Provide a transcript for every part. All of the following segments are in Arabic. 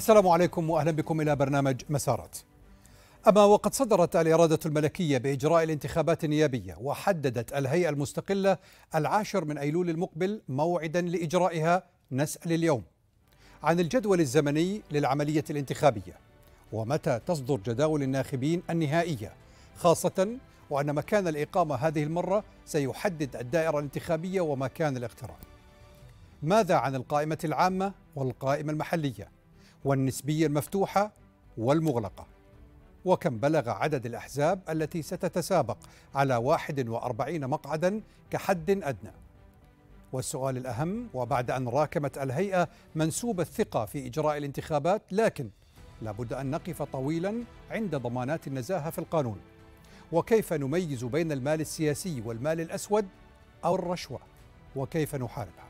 السلام عليكم واهلا بكم الى برنامج مسارات. اما وقد صدرت الاراده الملكيه باجراء الانتخابات النيابيه وحددت الهيئه المستقله العاشر من ايلول المقبل موعدا لاجرائها نسال اليوم عن الجدول الزمني للعمليه الانتخابيه ومتى تصدر جداول الناخبين النهائيه خاصه وان مكان الاقامه هذه المره سيحدد الدائره الانتخابيه ومكان الاقتراع. ماذا عن القائمه العامه والقائمه المحليه؟ والنسبية المفتوحة والمغلقة وكم بلغ عدد الأحزاب التي ستتسابق على 41 مقعدا كحد أدنى والسؤال الأهم وبعد أن راكمت الهيئة منسوب الثقة في إجراء الانتخابات لكن لابد أن نقف طويلا عند ضمانات النزاهة في القانون وكيف نميز بين المال السياسي والمال الأسود أو الرشوة وكيف نحاربها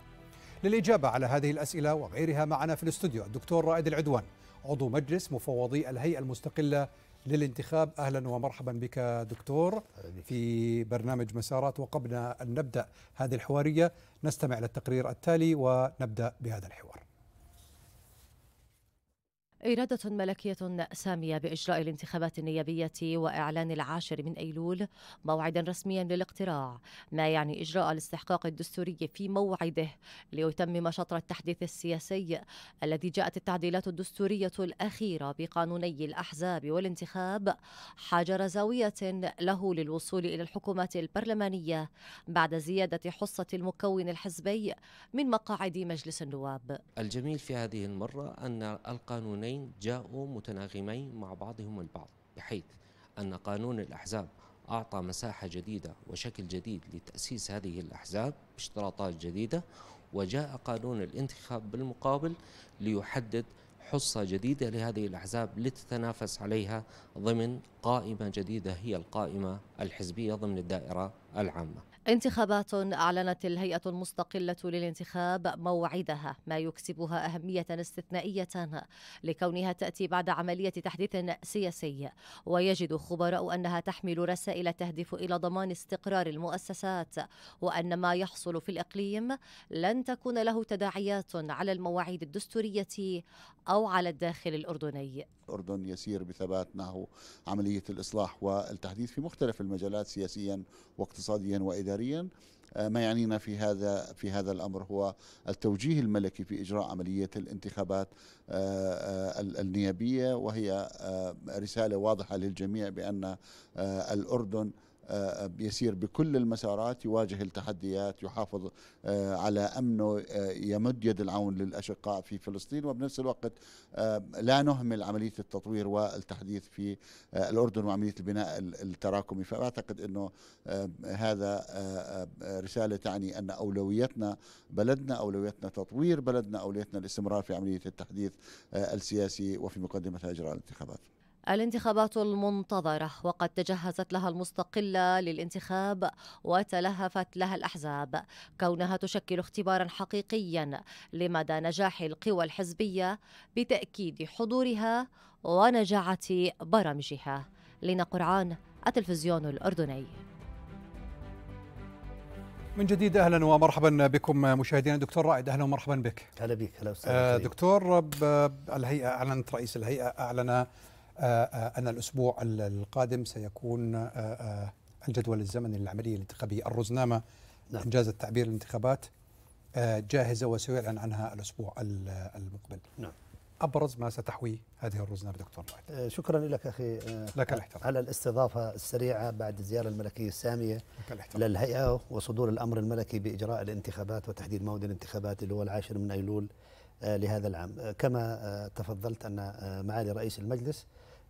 للإجابة على هذه الأسئلة وغيرها معنا في الاستوديو الدكتور رائد العدوان عضو مجلس مفوضي الهيئة المستقلة للانتخاب أهلا ومرحبا بك دكتور في برنامج مسارات وقبل أن نبدأ هذه الحوارية نستمع للتقرير التالي ونبدأ بهذا الحوار إرادة ملكية سامية بإجراء الانتخابات النيابية وإعلان العاشر من أيلول موعدا رسميا للاقتراع ما يعني إجراء الاستحقاق الدستوري في موعده ليتمم شطر التحديث السياسي الذي جاءت التعديلات الدستورية الأخيرة بقانوني الأحزاب والانتخاب حجر زاوية له للوصول إلى الحكومات البرلمانية بعد زيادة حصة المكون الحزبي من مقاعد مجلس النواب الجميل في هذه المرة أن القانونين النظامين جاءوا متناغمين مع بعضهم البعض بحيث أن قانون الأحزاب أعطى مساحة جديدة وشكل جديد لتأسيس هذه الأحزاب باشتراطات جديدة وجاء قانون الانتخاب بالمقابل ليحدد حصة جديدة لهذه الأحزاب لتتنافس عليها ضمن قائمة جديدة هي القائمة الحزبية ضمن الدائرة العامة انتخابات أعلنت الهيئة المستقلة للانتخاب موعدها ما يكسبها أهمية استثنائية لكونها تأتي بعد عملية تحديث سياسي ويجد خبراء أنها تحمل رسائل تهدف إلى ضمان استقرار المؤسسات وأن ما يحصل في الإقليم لن تكون له تداعيات على المواعيد الدستورية أو على الداخل الأردني الأردن يسير بثبات نحو عملية الإصلاح والتحديث في مختلف المجالات سياسيا واقتصاديا وإداريا إداريا آه، ما يعنينا في هذا في هذا الامر هو التوجيه الملكي في اجراء عمليه الانتخابات آه، آه، النيابيه وهي رساله واضحه للجميع بان الاردن آه، يسير بكل المسارات يواجه التحديات يحافظ آه، على أمنه آه، يمد يد العون للأشقاء في فلسطين وبنفس الوقت لا نهمل عملية التطوير والتحديث في الأردن وعملية البناء التراكمي فأعتقد أنه هذا رسالة تعني أن أولويتنا بلدنا أولويتنا تطوير بلدنا أولويتنا الاستمرار في عملية التحديث السياسي وفي مقدمة أجراء الانتخابات الانتخابات المنتظرة وقد تجهزت لها المستقلة للانتخاب وتلهفت لها الأحزاب كونها تشكل اختبارا حقيقيا لمدى نجاح القوى الحزبية بتأكيد حضورها ونجاعة برامجها لنا قرعان التلفزيون الأردني من جديد اهلا ومرحبا بكم مشاهدينا دكتور رائد اهلا ومرحبا بك هلا بك هلا استاذ آه، دكتور الهيئه اعلنت رئيس الهيئه اعلن آه، آه، أن الأسبوع القادم سيكون آه، الجدول الزمني للعملية الانتخابية الرزنامة نعم. إنجاز التعبير الانتخابات جاهزة وسيعلن عنها الأسبوع المقبل نعم. أبرز ما ستحوي هذه الرزنامة دكتور رائد شكرا لك أخي لك الاحترام على الاستضافة السريعة بعد الزيارة الملكية السامية للهيئة وصدور الأمر الملكي بإجراء الانتخابات وتحديد موعد الانتخابات اللي هو العاشر من أيلول لهذا العام كما تفضلت أن معالي رئيس المجلس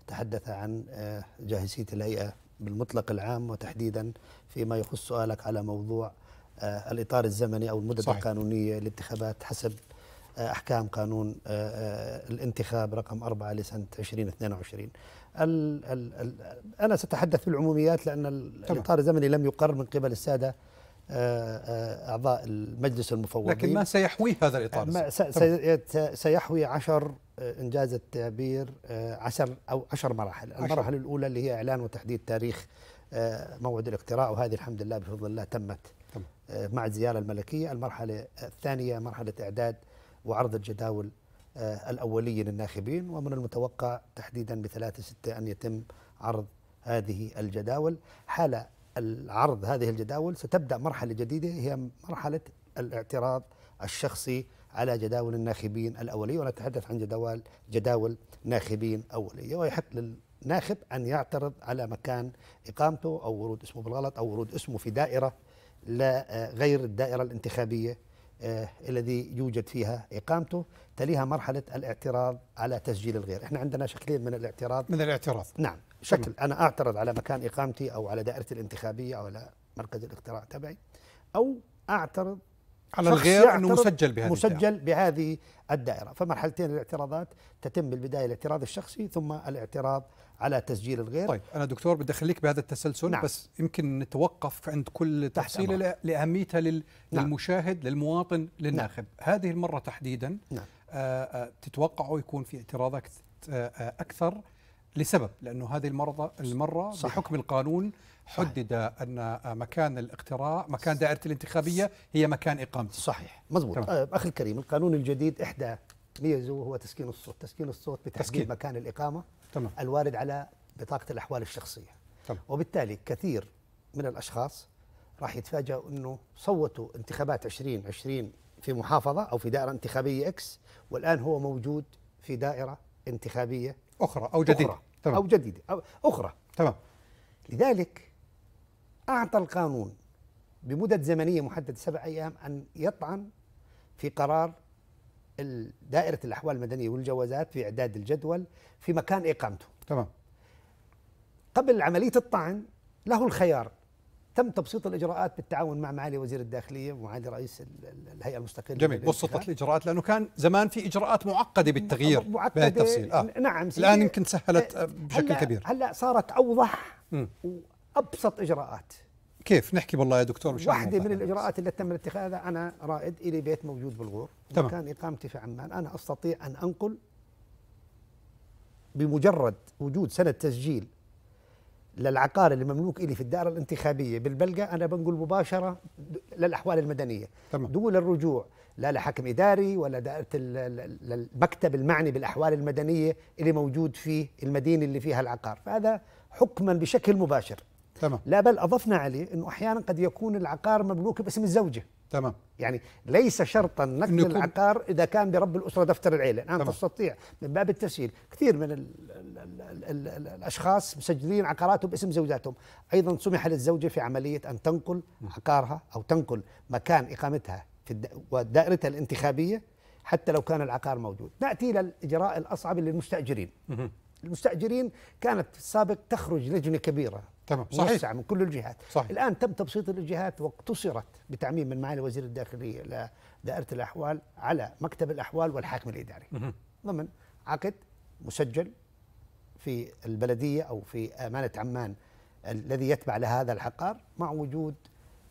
تحدث عن آه، جاهزية الهيئة بالمطلق العام وتحديدا فيما يخص سؤالك على موضوع آه، الإطار الزمني أو المدة صحيح. القانونية للانتخابات حسب آه، أحكام قانون الانتخاب رقم أربعة لسنة 2022 الـ الـ الـ أنا سأتحدث في العموميات لأن الإطار الزمني لم يقر من قبل السادة أعضاء المجلس المفوضين لكن ما سيحويه هذا الإطار سيحوي عشر آه، انجاز التعبير آه، عشر او عشر مراحل، المرحله الاولى اللي هي اعلان وتحديد تاريخ آه، موعد الاقتراع وهذه الحمد لله بفضل الله تمت مع الزياره الملكيه، المرحله الثانيه مرحله اعداد وعرض الجداول الاوليه للناخبين ومن المتوقع تحديدا بثلاثة ستة ان يتم عرض هذه الجداول، حال العرض هذه الجداول ستبدا مرحله جديده هي مرحله الاعتراض الشخصي على جداول الناخبين الأولية ونتحدث عن جداول جداول ناخبين أولية ويحق للناخب أن يعترض على مكان إقامته أو ورود اسمه بالغلط أو ورود اسمه في دائرة لا آه، غير الدائرة الانتخابية آه، الذي يوجد فيها إقامته تليها مرحلة الاعتراض على تسجيل الغير إحنا عندنا شكلين من الاعتراض من الاعتراض نعم شكل أنا أعترض على مكان إقامتي أو على دائرتي الانتخابية أو على مركز الاقتراع تبعي أو أعترض على الغير انه مسجل بهذه مسجل الدائرة. بهذه الدائره فمرحلتين الاعتراضات تتم بالبدايه الاعتراض الشخصي ثم الاعتراض على تسجيل الغير طيب انا دكتور بدي اخليك بهذا التسلسل نعم. بس يمكن نتوقف عند كل تفصيله لاهميتها لل... نعم. للمشاهد للمواطن للناخب نعم. هذه المره تحديدا نعم. آه، آه، تتوقعوا يكون في اعتراضات آه، اكثر لسبب لانه هذه المرضى المره صحيح. بحكم القانون حدد ان مكان الاقتراع مكان دائره الانتخابيه هي مكان اقامته صحيح مضبوط آه، اخي الكريم القانون الجديد احدى ميزه هو تسكين الصوت تسكين الصوت بتحديد تسكين. مكان الاقامه تمام. الوارد على بطاقه الاحوال الشخصيه تمام. وبالتالي كثير من الاشخاص راح يتفاجئوا انه صوتوا انتخابات 2020 في محافظه او في دائره انتخابيه اكس والان هو موجود في دائره انتخابيه أخرى أو جديدة أخرى تمام. أو جديدة أو أخرى تمام لذلك أعطى القانون بمدة زمنية محددة سبع أيام أن يطعن في قرار دائرة الأحوال المدنية والجوازات في إعداد الجدول في مكان إقامته تمام قبل عملية الطعن له الخيار تم تبسيط الاجراءات بالتعاون مع معالي وزير الداخليه ومعالي رئيس الهيئه المستقله جميل بسطت الاجراءات لانه كان زمان في اجراءات معقده بالتغيير معقدة التفصيل آه. نعم الان يمكن سهلت آه، بشكل هلأ كبير هلا صارت اوضح وابسط اجراءات كيف نحكي بالله يا دكتور مش واحدة من الإجراءات اللي تم اتخاذها أنا رائد إلي بيت موجود بالغور كان إقامتي في عمان أنا أستطيع أن أنقل بمجرد وجود سند تسجيل للعقار اللي مملوك إلي في الدائرة الانتخابية بالبلقة أنا بنقل مباشرة للأحوال المدنية تمام. دون الرجوع لا لحكم إداري ولا دائرة المكتب المعني بالأحوال المدنية اللي موجود في المدينة اللي فيها العقار فهذا حكما بشكل مباشر تمام. لا بل أضفنا عليه أنه أحيانا قد يكون العقار مملوك باسم الزوجة تمام يعني ليس شرطا نقل يكون... العقار اذا كان برب الاسره دفتر العيله، نعم، الان تستطيع من باب التسهيل، كثير من الـ الـ الـ الـ الـ الاشخاص مسجلين عقاراتهم باسم زوجاتهم، ايضا سمح للزوجه في عمليه ان تنقل عقارها او تنقل مكان اقامتها في الد... ودائرتها الانتخابيه حتى لو كان العقار موجود، ناتي الى الاجراء الاصعب للمستاجرين. المستاجرين كانت في السابق تخرج لجنه كبيره تمام صحيح موسعة من كل الجهات صحيح. الآن تم تبسيط الجهات واقتصرت بتعميم من معالي وزير الداخلية لدائرة الأحوال على مكتب الأحوال والحاكم الإداري ضمن عقد مسجل في البلدية أو في أمانة عمان الذي يتبع لهذا الحقار مع وجود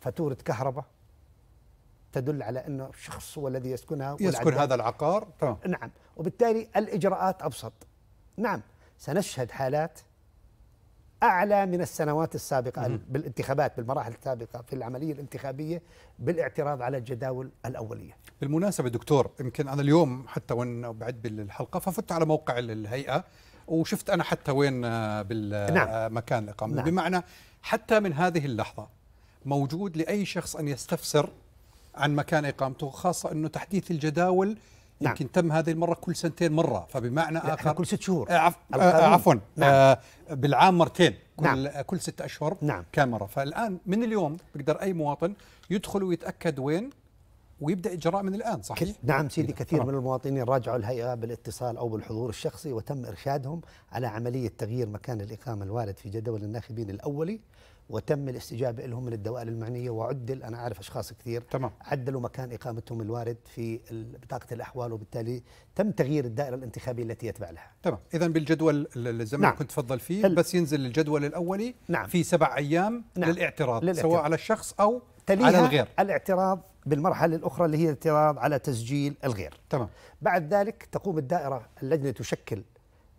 فاتورة كهرباء تدل على أنه الشخص هو الذي يسكنها يسكن هذا العقار طبعا. نعم وبالتالي الإجراءات أبسط نعم سنشهد حالات اعلى من السنوات السابقه مم. بالانتخابات بالمراحل السابقه في العمليه الانتخابيه بالاعتراض على الجداول الاوليه. بالمناسبه دكتور يمكن انا اليوم حتى وين بعد بالحلقه ففتت على موقع الهيئه وشفت انا حتى وين آه، بالمكان آه، نعم. الاقامه نعم. بمعنى حتى من هذه اللحظه موجود لاي شخص ان يستفسر عن مكان اقامته خاصه انه تحديث الجداول نعم. يمكن تم هذه المرة كل سنتين مرة فبمعنى آخر كل ست شهور آه، عف... آه، عفوا نعم. آه بالعام مرتين كل نعم. كل ست أشهر نعم. كاميرا مرة فالآن من اليوم بيقدر أي مواطن يدخل ويتأكد وين ويبدا اجراء من الان صحيح نعم سيدي كثير من المواطنين راجعوا الهيئه بالاتصال او بالحضور الشخصي وتم ارشادهم على عمليه تغيير مكان الاقامه الوارد في جدول الناخبين الاولي وتم الاستجابه لهم من الدوائر المعنيه وعدل انا اعرف اشخاص كثير تمام. عدلوا مكان اقامتهم الوارد في بطاقه الاحوال وبالتالي تم تغيير الدائره الانتخابيه التي يتبع لها تمام اذا بالجدول الزمن نعم. كنت تفضل فيه هل... بس ينزل الجدول الاولي نعم. في سبع ايام نعم. للاعتراض. للاعتراض سواء على الشخص او تليها على الغير الاعتراض بالمرحله الاخرى اللي هي الاعتراض على تسجيل الغير تمام بعد ذلك تقوم الدائره اللجنه تشكل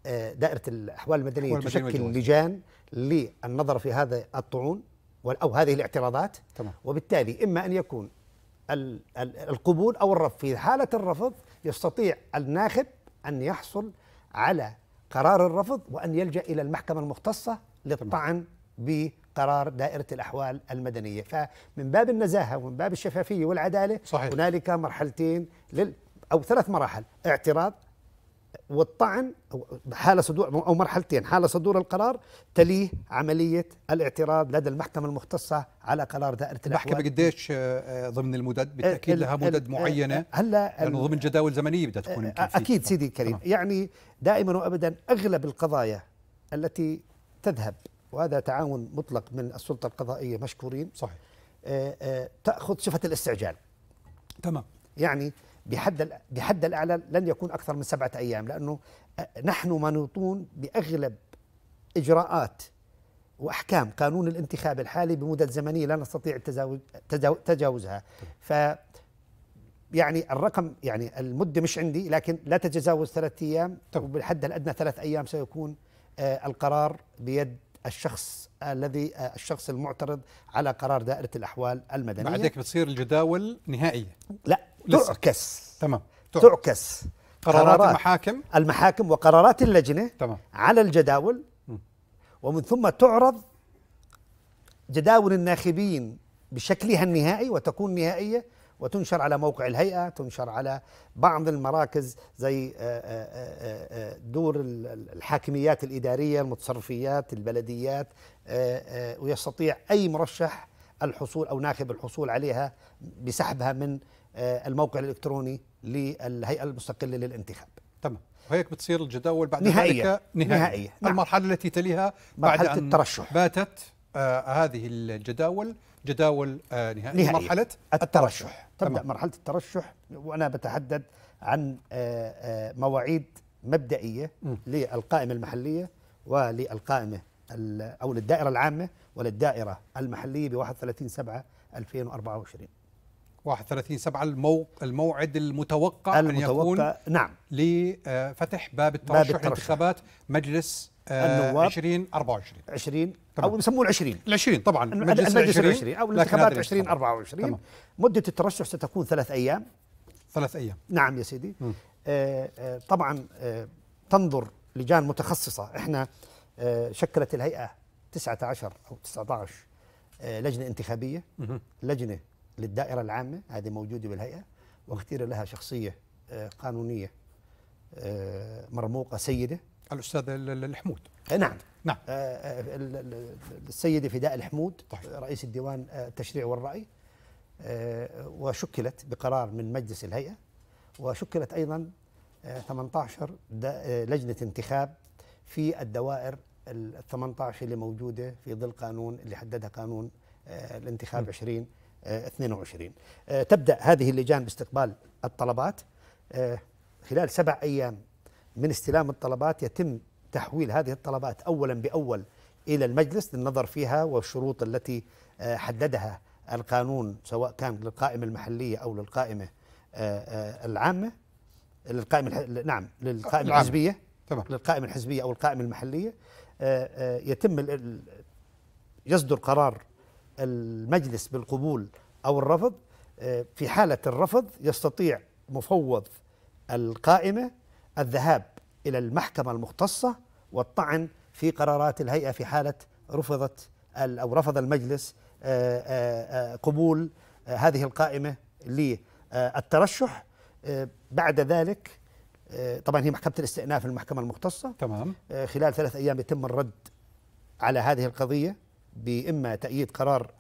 آه، دائره الاحوال المدنيه تشكل لجان للنظر في هذا الطعون أو هذه الاعتراضات تمام. وبالتالي إما أن يكون القبول أو الرفض في حالة الرفض يستطيع الناخب أن يحصل على قرار الرفض وأن يلجأ إلى المحكمة المختصة للطعن بقرار دائرة الأحوال المدنية فمن باب النزاهة ومن باب الشفافية والعدالة صحيح. هنالك مرحلتين لل أو ثلاث مراحل اعتراض والطعن حالة صدور أو مرحلتين حالة صدور القرار تليه عملية الاعتراض لدى المحكمة المختصة على قرار دائرة الأحوال المحكمة قديش آه، آه، ضمن المدد بالتأكيد لها مدد معينة هلا لأنه ضمن جداول زمنية بدها تكون آه، أكيد سيدي الكريم يعني دائما وأبدا أغلب القضايا التي تذهب وهذا تعاون مطلق من السلطة القضائية مشكورين صحيح تأخذ صفة الاستعجال تمام يعني بحد بحد الاعلى لن يكون اكثر من سبعه ايام لانه نحن منوطون باغلب اجراءات واحكام قانون الانتخاب الحالي بمده زمنيه لا نستطيع تجاوزها ف يعني الرقم يعني المده مش عندي لكن لا تتجاوز ثلاثة ايام وبالحد الادنى ثلاث ايام سيكون آه، القرار بيد الشخص الذي آه، الشخص المعترض على قرار دائره الاحوال المدنيه بعدك بتصير الجداول نهائيه لا تعكس تمام تعكس قرارات, قرارات المحاكم المحاكم وقرارات اللجنة تمام على الجداول ومن ثم تعرض جداول الناخبين بشكلها النهائي وتكون نهائية وتنشر على موقع الهيئة تنشر على بعض المراكز زي آه، آه، آه، دور الحاكميات الإدارية المتصرفيات البلديات ويستطيع أي مرشح الحصول أو ناخب الحصول عليها بسحبها من آه، الموقع الالكتروني للهيئه المستقله للانتخاب تمام وهيك بتصير الجداول بعد نهائية ذلك نهائية, نهائية. نعم. المرحلة التي تليها بعد أن الترشح باتت آه هذه الجداول جداول آه نهائية, نهائية. مرحلة الترشح, الترشح. تبدأ تمام. مرحلة الترشح وأنا بتحدد عن آه آه مواعيد مبدئية م. للقائمة المحلية وللقائمة أو للدائرة العامة وللدائرة المحلية ب 31 7 2024 31 7 المو... الموعد المتوقع, المتوقع أن يكون نعم لفتح باب الترشح, باب الترشح. لانتخابات مجلس آه، النواب 2024 20 او يسمون ال 20 ال 20 طبعا مجلس ال 20 او الانتخابات 2024 مده الترشح ستكون ثلاث ايام ثلاث ايام نعم يا سيدي آه،, آه طبعا آه تنظر لجان متخصصه احنا آه، شكلت الهيئه 19 او 19 لجنه انتخابيه لجنه للدائرة العامة هذه موجودة بالهيئة واختير لها شخصية آه، قانونية آه، مرموقة سيدة الأستاذ الحمود آه، نعم نعم السيدة فداء الحمود طيب. رئيس الديوان التشريع والرأي وشكلت بقرار من مجلس الهيئة وشكلت أيضا 18 لجنة انتخاب في الدوائر ال 18 اللي موجودة في ظل قانون اللي حددها قانون الانتخاب م. 20 22 آه، تبدأ هذه اللجان باستقبال الطلبات آه، خلال سبع أيام من استلام الطلبات يتم تحويل هذه الطلبات أولا بأول إلى المجلس للنظر فيها والشروط التي آه، حددها القانون سواء كان للقائمة المحلية أو للقائمة العامة للقائمة نعم للقائمة العامة. الحزبية تمام. للقائمة الحزبية أو القائمة المحلية يتم يصدر قرار المجلس بالقبول أو الرفض آه، في حالة الرفض يستطيع مفوض القائمة الذهاب إلى المحكمة المختصة والطعن في قرارات الهيئة في حالة رفضت أو رفض المجلس آه، آه، قبول هذه القائمة للترشح بعد ذلك طبعا هي محكمة الاستئناف المحكمة المختصة تمام خلال ثلاث أيام يتم الرد على هذه القضية بإما تأييد قرار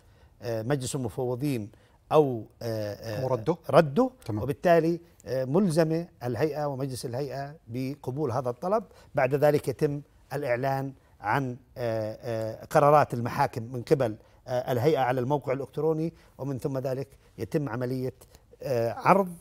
آه، مجلس المفوضين آه، آه، أو رده رده تمام. وبالتالي ملزمة الهيئة ومجلس الهيئة بقبول هذا الطلب بعد ذلك يتم الإعلان عن قرارات المحاكم من قبل الهيئة على الموقع الإلكتروني ومن ثم ذلك يتم عملية عرض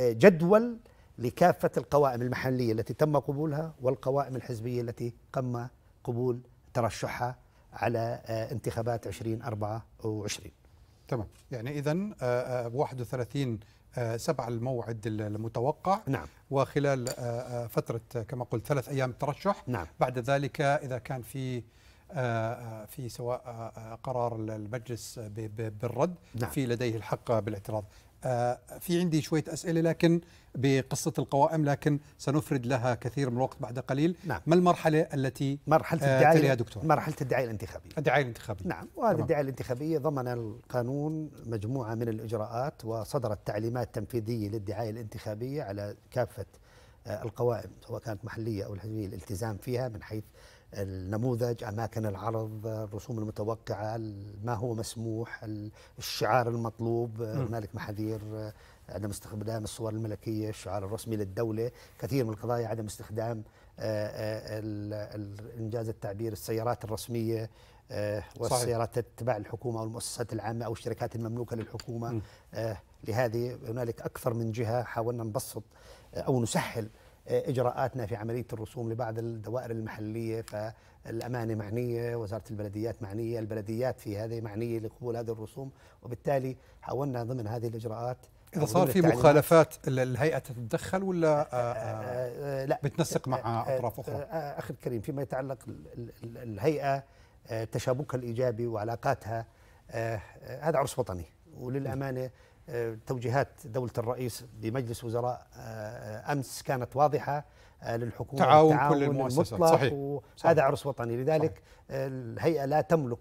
جدول لكافة القوائم المحلية التي تم قبولها والقوائم الحزبية التي تم قبول ترشحها على آه، انتخابات 2024 تمام يعني اذا آه، 31 آه، سبع الموعد المتوقع نعم وخلال فترة كما قلت ثلاث أيام ترشح نعم بعد ذلك إذا كان في في سواء قرار المجلس بالرد نعم. في لديه الحق بالاعتراض آه، في عندي شوية أسئلة لكن بقصة القوائم لكن سنفرد لها كثير من الوقت بعد قليل نعم. ما المرحلة التي مرحلة آه، الدعاية تليها دكتور مرحلة الدعاية الانتخابية الدعاية الانتخابية نعم وهذه الدعاية الانتخابية ضمن القانون مجموعة من الإجراءات وصدرت تعليمات تنفيذية للدعاية الانتخابية على كافة آه، القوائم سواء كانت محلية أو الحزبية الالتزام فيها من حيث النموذج أماكن العرض الرسوم المتوقعة ما هو مسموح الشعار المطلوب هنالك محاذير عدم استخدام الصور الملكية الشعار الرسمي للدولة كثير من القضايا عدم استخدام آه، آه، إنجاز التعبير السيارات الرسمية آه، والسيارات تتبع الحكومة أو المؤسسات العامة أو الشركات المملوكة للحكومة لهذه هنالك أكثر من جهة حاولنا نبسط أو نسهل اجراءاتنا في عمليه الرسوم لبعض الدوائر المحليه فالامانه معنيه، وزاره البلديات معنيه، البلديات في هذه معنيه لقبول هذه الرسوم، وبالتالي حاولنا ضمن هذه الاجراءات اذا صار في مخالفات الهيئه تتدخل ولا آه، آه، آه، لا بتنسق مع اطراف اخرى؟ اخي الكريم فيما يتعلق الهيئه تشابكها الايجابي وعلاقاتها هذا عرس وطني وللامانه توجيهات دولة الرئيس بمجلس وزراء آه، أمس كانت واضحة آه، للحكومة تعاون, تعاون كل المؤسسات صحيح. وهذا عرس وطني لذلك صحيح. آه، الهيئة لا تملك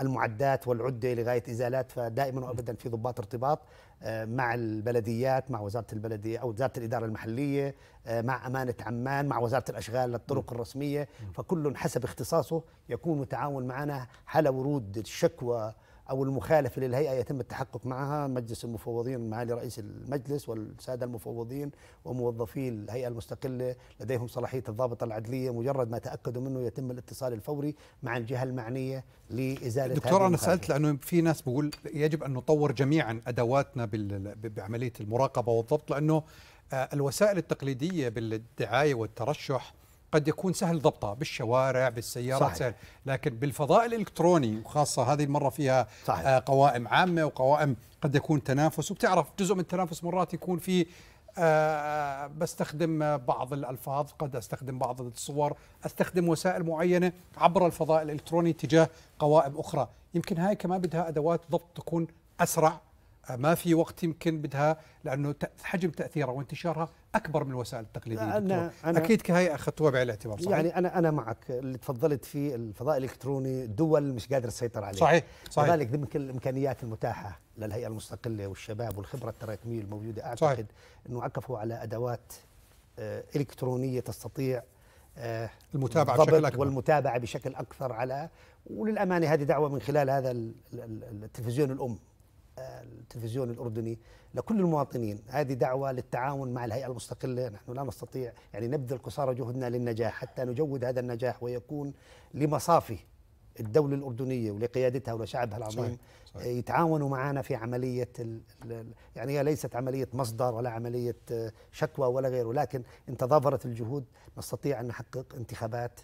المعدات والعدة لغاية إزالات فدائما وأبدا في ضباط ارتباط مع البلديات مع وزارة البلدية أو وزارة الإدارة المحلية مع أمانة عمان مع وزارة الأشغال للطرق الرسمية فكل حسب اختصاصه يكون متعاون معنا حال ورود الشكوى او المخالفه للهيئه يتم التحقق معها مجلس المفوضين معالي رئيس المجلس والساده المفوضين وموظفي الهيئه المستقله لديهم صلاحيه الضابط العدليه مجرد ما تاكدوا منه يتم الاتصال الفوري مع الجهه المعنيه لازاله دكتور انا سالت لانه في ناس بقول يجب ان نطور جميعا ادواتنا بعمليه المراقبه والضبط لانه آه، الوسائل التقليديه بالدعايه والترشح قد يكون سهل ضبطها بالشوارع بالسيارات صحيح. سهل لكن بالفضاء الالكتروني وخاصه هذه المره فيها صحيح. آه، قوائم عامه وقوائم قد يكون تنافس وبتعرف جزء من التنافس مرات يكون في آه، بستخدم بعض الألفاظ قد أستخدم بعض الصور أستخدم وسائل معينة عبر الفضاء الإلكتروني تجاه قوائم أخرى يمكن هاي كمان بدها أدوات ضبط تكون أسرع آه، ما في وقت يمكن بدها لأنه حجم تأثيرها وانتشارها اكبر من الوسائل التقليديه أنا أنا اكيد كهيئه اخذتوها بعين الاعتبار صحيح؟ يعني انا انا معك اللي تفضلت فيه الفضاء الالكتروني دول مش قادره تسيطر عليه صحيح صحيح كذلك ضمن الامكانيات المتاحه للهيئه المستقله والشباب والخبره التراكميه الموجوده اعتقد صحيح. انه عكفوا على ادوات آه، الكترونيه تستطيع آه، المتابعه بشكل اكبر والمتابعه بشكل اكثر على وللامانه هذه دعوه من خلال هذا التلفزيون الام التلفزيون الأردني لكل المواطنين هذه دعوة للتعاون مع الهيئة المستقلة نحن لا نستطيع يعني نبذل قصارى جهدنا للنجاح حتى نجود هذا النجاح ويكون لمصافي الدولة الأردنية ولقيادتها ولشعبها العظيم صحيح. صحيح. آه، يتعاونوا معنا في عملية يعني هي ليست عملية مصدر ولا عملية آه، شكوى ولا غيره لكن إن تضافرت الجهود نستطيع أن نحقق انتخابات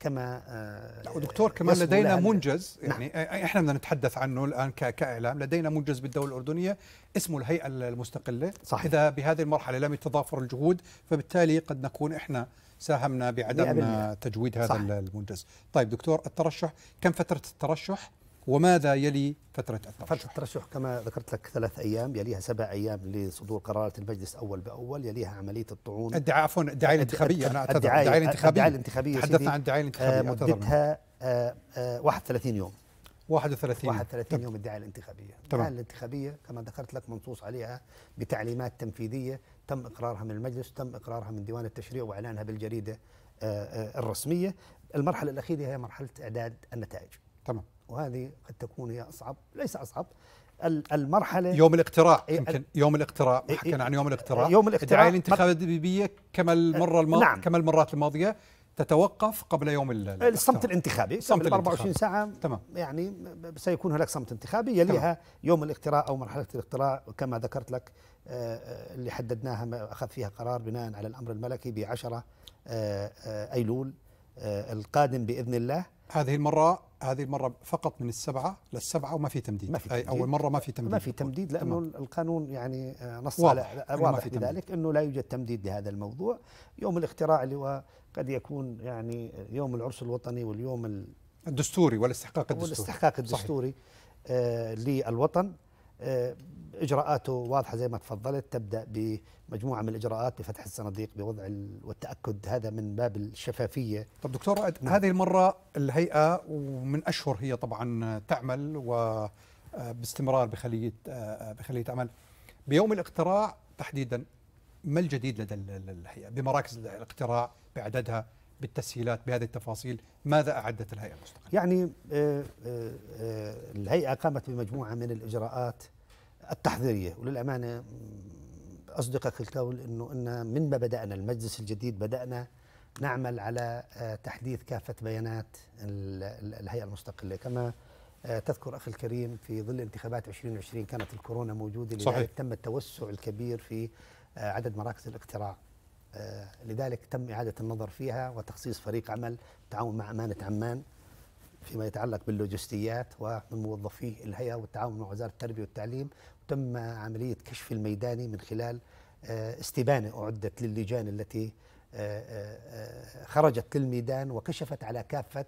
كما آه، ودكتور كمان لدينا منجز نعم. يعني نعم. احنا بدنا نتحدث عنه الان كاعلام لدينا منجز بالدوله الاردنيه اسمه الهيئه المستقله صحيح. اذا بهذه المرحله لم يتضافر الجهود فبالتالي قد نكون احنا ساهمنا بعدم تجويد هذا صح. المنجز طيب دكتور الترشح كم فتره الترشح وماذا يلي فترة الترشح؟ فترة الترشح كما ذكرت لك ثلاث أيام يليها سبع أيام لصدور قرارات المجلس أول بأول يليها عملية الطعون الدعاء عفوا الدعاية الانتخابية أنا أعتذر الدعاية آه، آه، آه، الانتخابية الدعاية الانتخابية تحدثنا عن الدعاية الانتخابية مدتها 31 يوم 31 31 يوم الدعاية الانتخابية الدعاية الانتخابية كما ذكرت لك منصوص عليها بتعليمات تنفيذية تم إقرارها من المجلس تم إقرارها من ديوان التشريع وإعلانها بالجريدة الرسمية المرحلة الأخيرة هي مرحلة إعداد النتائج تمام وهذه قد تكون هي أصعب ليس أصعب المرحلة يوم الاقتراع إيه، يمكن يوم الاقتراع إيه، حكينا عن إيه، يوم الاقتراع يوم الاقتراع الدعاية الانتخابية كما المرة آه، الماضية نعم كما المرات الماضية تتوقف قبل يوم آه، الصمت الانتخابي صمت الانتخابي 24 ساعة تمام يعني سيكون هناك صمت انتخابي يليها يوم الاقتراع أو مرحلة الاقتراع كما ذكرت لك آه، اللي حددناها أخذ فيها قرار بناء على الأمر الملكي ب 10 أيلول القادم بإذن الله هذه المرة هذه المرة فقط من السبعة للسبعة وما في تمديد ما في تمديد. أي أول مرة ما في تمديد ما في تمديد لأنه تمام. القانون يعني آه، نص واضح, على واضح في بذلك أنه لا يوجد تمديد لهذا الموضوع يوم الاختراع اللي هو قد يكون يعني آه، يوم العرس الوطني واليوم الدستوري والاستحقاق الدستوري والاستحقاق الدستوري صحيح. آه للوطن آه، اجراءاته واضحه زي ما تفضلت تبدا بمجموعه من الاجراءات بفتح الصناديق بوضع والتاكد هذا من باب الشفافيه طب دكتور رائد نعم. هذه المره الهيئه ومن اشهر هي طبعا تعمل وباستمرار آه، بخليه آه، بخليه عمل بيوم الاقتراع تحديدا ما الجديد لدى الهيئه بمراكز الاقتراع بعددها بالتسهيلات بهذه التفاصيل ماذا أعدت الهيئة المستقلة؟ يعني آه، آه، آه، الهيئة قامت بمجموعة من الإجراءات التحضيرية وللأمانة أصدقك القول أنه إن من ما بدأنا المجلس الجديد بدأنا نعمل على تحديث كافة بيانات الهيئة المستقلة كما تذكر أخي الكريم في ظل انتخابات 2020 كانت الكورونا موجودة لذلك تم التوسع الكبير في عدد مراكز الاقتراع آه، لذلك تم إعادة النظر فيها وتخصيص فريق عمل تعاون مع أمانة عمان فيما يتعلق باللوجستيات ومن موظفي الهيئة والتعاون مع وزارة التربية والتعليم تم عملية كشف الميداني من خلال آه، استبانة أعدت للجان التي آه، خرجت للميدان وكشفت على كافة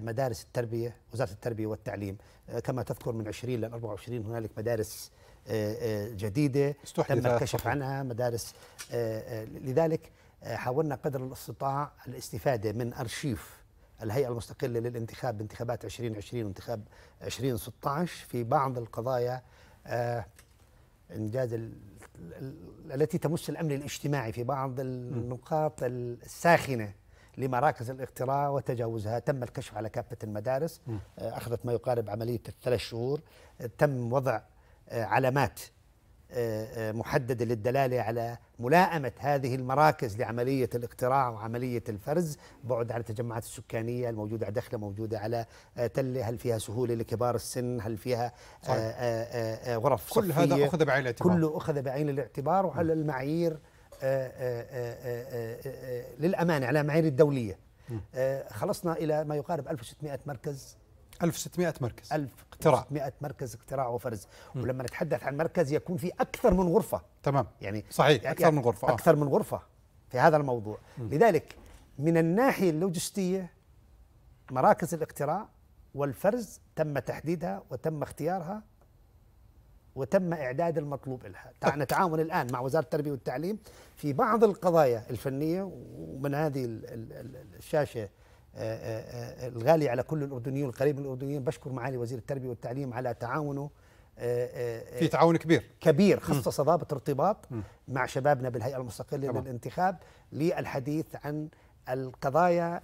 مدارس التربية وزارة التربية والتعليم كما تذكر من 20 ل 24 هنالك مدارس آه، آه، جديده تم الكشف عنها مدارس آه، لذلك حاولنا قدر الاستطاع الاستفاده من ارشيف الهيئه المستقله للانتخاب بانتخابات 2020 وانتخاب 2016 في بعض القضايا انجاز التي تمس الامن الاجتماعي في بعض النقاط الساخنه لمراكز الاقتراع وتجاوزها تم الكشف على كافة المدارس أخذت ما يقارب عملية الثلاث شهور تم وضع علامات آه، آه، محدده للدلاله على ملائمه هذه المراكز لعمليه الاقتراع وعمليه الفرز، بعد على التجمعات السكانيه الموجوده على دخله موجوده على آه، تله، هل فيها سهوله لكبار السن؟ هل فيها غرف كل صفية؟ هذا اخذ بعين الاعتبار كله اخذ بعين الاعتبار وعلى المعايير للامانه على المعايير الدوليه. خلصنا الى ما يقارب 1600 مركز 1600 مركز 1600 مركز اقتراع وفرز م. ولما نتحدث عن مركز يكون في اكثر من غرفه تمام يعني صحيح يعني اكثر من غرفه آه. اكثر من غرفه في هذا الموضوع م. لذلك من الناحيه اللوجستيه مراكز الاقتراع والفرز تم تحديدها وتم اختيارها وتم إعداد المطلوب لها نتعاون الآن مع وزارة التربية والتعليم في بعض القضايا الفنية ومن هذه الشاشة آه، آه، آه، الغالي على كل الاردنيين والقريب من الاردنيين بشكر معالي وزير التربيه والتعليم على تعاونه في تعاون كبير كبير خصص ضابط ارتباط مع شبابنا بالهيئه المستقله طبعا. للانتخاب للحديث عن القضايا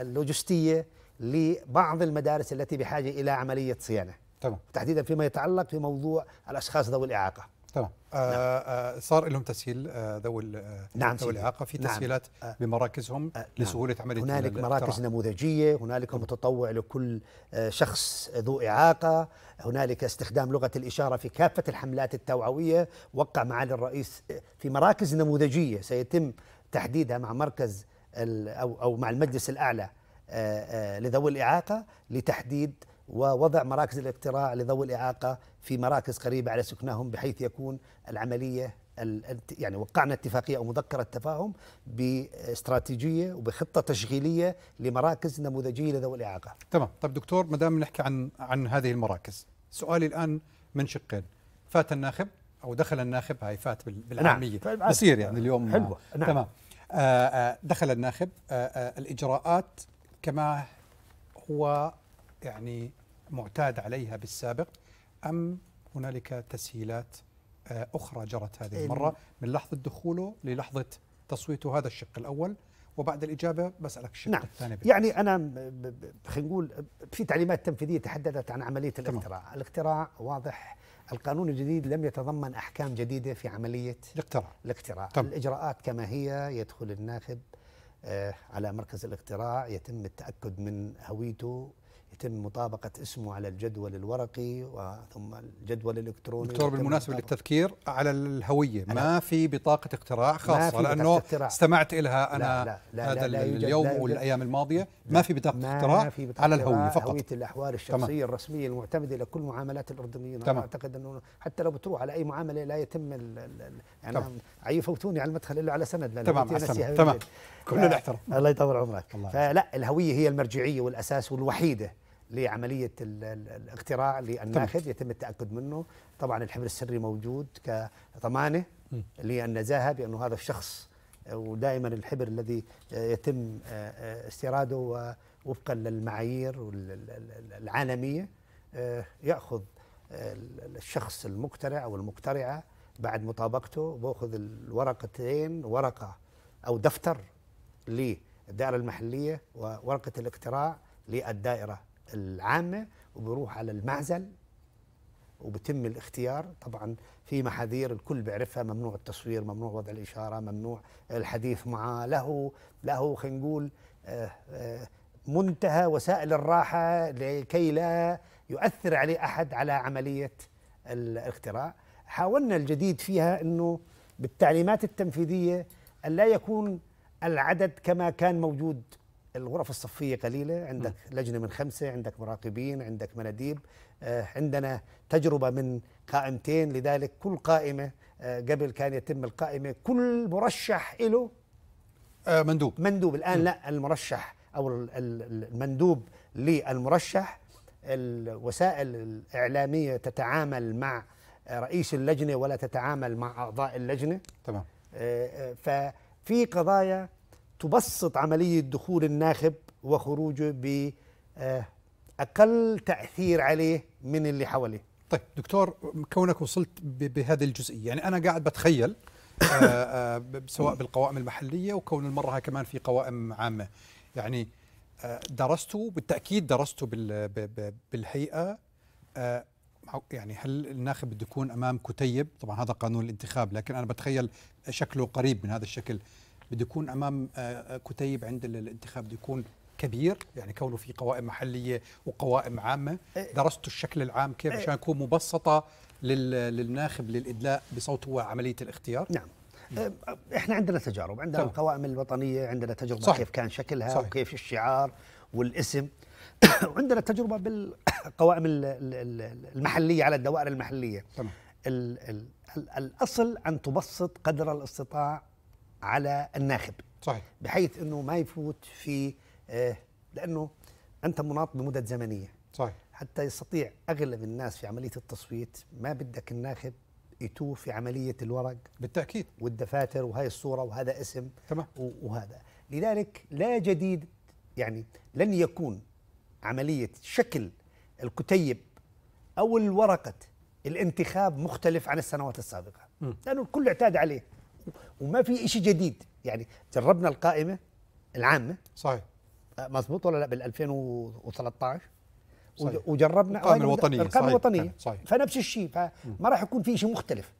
اللوجستيه لبعض المدارس التي بحاجه الى عمليه صيانه تمام تحديدا فيما يتعلق في موضوع الاشخاص ذوي الاعاقه تمام آه،, نعم. آه صار لهم تسهيل آه، ذوي نعم ذوي الاعاقه في نعم. تسهيلات نعم. بمراكزهم آه نعم. لسهوله عمليه هنالك مراكز نموذجيه هنالك متطوع لكل شخص ذو اعاقه هنالك استخدام لغه الاشاره في كافه الحملات التوعويه وقع معالي الرئيس في مراكز نموذجيه سيتم تحديدها مع مركز او او مع المجلس الاعلى لذوي الاعاقه لتحديد ووضع مراكز الاقتراع لذوي الإعاقة في مراكز قريبة على سكنهم بحيث يكون العملية يعني وقعنا اتفاقية أو مذكرة تفاهم باستراتيجية وبخطة تشغيلية لمراكز نموذجية لذوي الإعاقة تمام طيب دكتور ما دام نحكي عن عن هذه المراكز سؤالي الآن من شقين فات الناخب أو دخل الناخب هاي فات نعم. بالعامية نعم. بصير يعني اليوم حلوة نعم. تمام آه، آه، دخل الناخب آه، الإجراءات كما هو يعني معتاد عليها بالسابق أم هنالك تسهيلات آه، أخرى جرت هذه المرة من لحظة دخوله للحظة تصويته هذا الشق الأول وبعد الإجابة بسألك الشق نعم. الثاني بالنسبة. يعني أنا خلينا نقول في تعليمات تنفيذية تحدثت عن عملية الاقتراع الاقتراع واضح القانون الجديد لم يتضمن أحكام جديدة في عملية الاقتراع الاقتراع الإجراءات كما هي يدخل الناخب آه، على مركز الاقتراع يتم التأكد من هويته يتم مطابقة اسمه على الجدول الورقي وثم الجدول الإلكتروني دكتور بالمناسبة للتذكير على الهوية ما في بطاقة اقتراع خاصة لأنه اقتراع. استمعت إلها أنا لا لا لا هذا لا لا اليوم لا والأيام الماضية ما في بطاقة ما اقتراع ما في بطاقة على الهوية فقط هوية الأحوال الشخصية تمام. الرسمية المعتمدة لكل معاملات الأردنيين تمام. أعتقد أنه حتى لو بتروح على أي معاملة لا يتم ال ال يعني يفوتوني على المدخل إلا على سند تمام تمام كل الاحترام الله يطول عمرك فلا الهوية هي المرجعية والأساس والوحيدة لعملية الاقتراع للناخذ يتم التأكد منه طبعا الحبر السري موجود كضمانة للنزاهة بأنه هذا الشخص ودائما الحبر الذي يتم آه، آه، استيراده وفقا للمعايير العالمية آه، يأخذ الشخص المقترع أو المقترعة بعد مطابقته بأخذ الورقتين ورقة أو دفتر للدائرة المحلية وورقة الاقتراع للدائرة العامة وبيروح على المعزل وبتم الاختيار طبعا في محاذير الكل بيعرفها ممنوع التصوير ممنوع وضع الإشارة ممنوع الحديث معه له له خلينا نقول آه، آه، منتهى وسائل الراحة لكي لا يؤثر عليه أحد على عملية الاختراع حاولنا الجديد فيها أنه بالتعليمات التنفيذية أن لا يكون العدد كما كان موجود الغرف الصفيه قليله عندك م. لجنه من خمسه عندك مراقبين عندك مناديب آه، عندنا تجربه من قائمتين لذلك كل قائمه آه، قبل كان يتم القائمه كل مرشح له آه مندوب مندوب الان م. لا المرشح او المندوب للمرشح الوسائل الاعلاميه تتعامل مع رئيس اللجنه ولا تتعامل مع اعضاء اللجنه تمام آه، ففي قضايا تبسط عملية دخول الناخب وخروجه آه، بأقل تأثير عليه من اللي حواليه طيب دكتور كونك وصلت بهذه الجزئية يعني أنا قاعد بتخيل آه، آه، سواء بالقوائم المحلية وكون المرة كمان في قوائم عامة يعني درسته بالتأكيد درسته بالهيئة يعني هل الناخب بده يكون أمام كتيب طبعا هذا قانون الانتخاب لكن أنا بتخيل شكله قريب من هذا الشكل بده يكون امام آه، آه، كتيب عند الانتخاب بده يكون كبير يعني كونه في قوائم محليه وقوائم عامه إيه. درستوا الشكل العام كيف إيه. عشان تكون مبسطه للناخب للادلاء بصوته وعمليه الاختيار نعم, نعم. آه، احنا عندنا تجارب عندنا طبعا. القوائم الوطنيه عندنا تجربه صحيح. كيف كان شكلها صحيح. وكيف الشعار والاسم وعندنا تجربه بالقوائم المحليه على الدوائر المحليه تمام. الاصل ان تبسط قدر الاستطاع على الناخب صحيح بحيث انه ما يفوت في آه، لانه انت مناط بمدد زمنيه صحيح حتى يستطيع اغلب الناس في عمليه التصويت ما بدك الناخب يتوه في عمليه الورق بالتاكيد والدفاتر وهي الصوره وهذا اسم تمام وهذا لذلك لا جديد يعني لن يكون عمليه شكل الكتيب او الورقه الانتخاب مختلف عن السنوات السابقه م. لانه الكل اعتاد عليه وما في شيء جديد يعني جربنا القائمه العامه صحيح آه، مضبوط ولا لا بال 2013 صحيح. وجربنا القائمه الوطنيه القائمه الوطنيه صحيح. فنفس الشيء فما راح يكون في شيء مختلف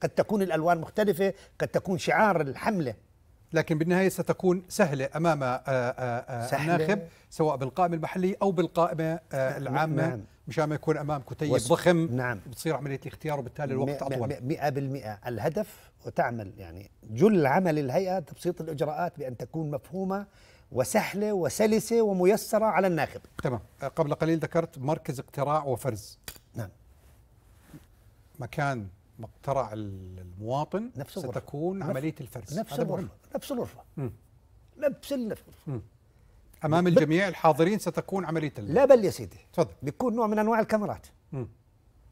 قد تكون الالوان مختلفه قد تكون شعار الحمله لكن بالنهايه ستكون سهله امام آآ آه، آآ آه، سهلة الناخب سواء بالقائمه المحليه او بالقائمه نعم. العامه نعم. مشان ما يكون امامك تيب وس... ضخم نعم بتصير عمليه الاختيار وبالتالي الوقت اطول 100% الهدف وتعمل يعني جل عمل الهيئه تبسيط الاجراءات بان تكون مفهومه وسهله وسلسه وميسره على الناخب تمام آه، قبل قليل ذكرت مركز اقتراع وفرز نعم مكان مقترع المواطن نفس الغرفة. ستكون عمليه الفرز نفس الغرفه نفس الغرفه نفس الغرفه امام الجميع الحاضرين ستكون عمليه لا بل يا سيدي تفضل بيكون نوع من انواع الكاميرات م.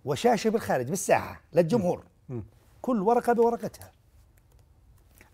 وشاشه بالخارج بالساحه للجمهور م. م. كل ورقه بورقتها